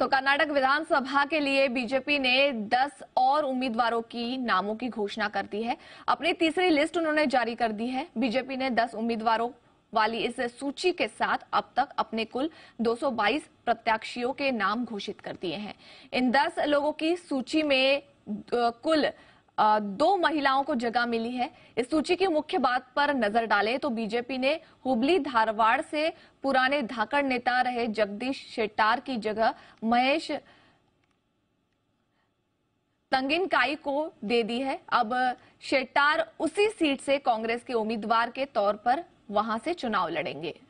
तो कर्नाटक विधानसभा के लिए बीजेपी ने 10 और उम्मीदवारों की नामों की घोषणा कर दी है अपनी तीसरी लिस्ट उन्होंने जारी कर दी है बीजेपी ने 10 उम्मीदवारों वाली इस सूची के साथ अब तक अपने कुल 222 प्रत्याशियों के नाम घोषित कर दिए हैं इन 10 लोगों की सूची में कुल दो महिलाओं को जगह मिली है इस सूची की मुख्य बात पर नजर डालें तो बीजेपी ने हुबली धारवाड़ से पुराने धाकड़ नेता रहे जगदीश शेट्टार की जगह महेश तंगिनकाई को दे दी है अब शेट्टार उसी सीट से कांग्रेस के उम्मीदवार के तौर पर वहां से चुनाव लड़ेंगे